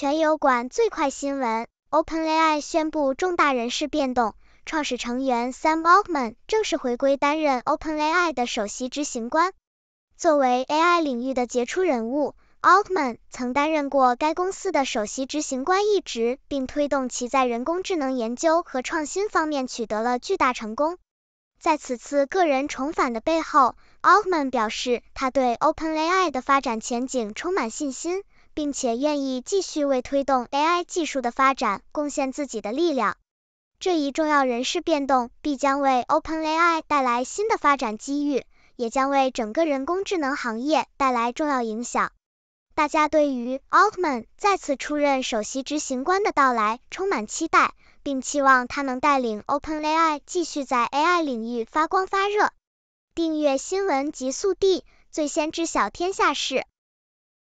全友馆最快新闻：OpenAI 宣布重大人事变动，创始成员 Sam Altman 正式回归，担任 OpenAI 的首席执行官。作为 AI 领域的杰出人物，Altman 曾担任过该公司的首席执行官一职，并推动其在人工智能研究和创新方面取得了巨大成功。在此次个人重返的背后，Altman 表示他对 OpenAI 的发展前景充满信心。并且愿意继续为推动 AI 技术的发展贡献自己的力量。这一重要人事变动必将为 OpenAI 带来新的发展机遇，也将为整个人工智能行业带来重要影响。大家对于 Altman 再次出任首席执行官的到来充满期待，并期望他能带领 OpenAI 继续在 AI 领域发光发热。订阅新闻极速递，最先知晓天下事。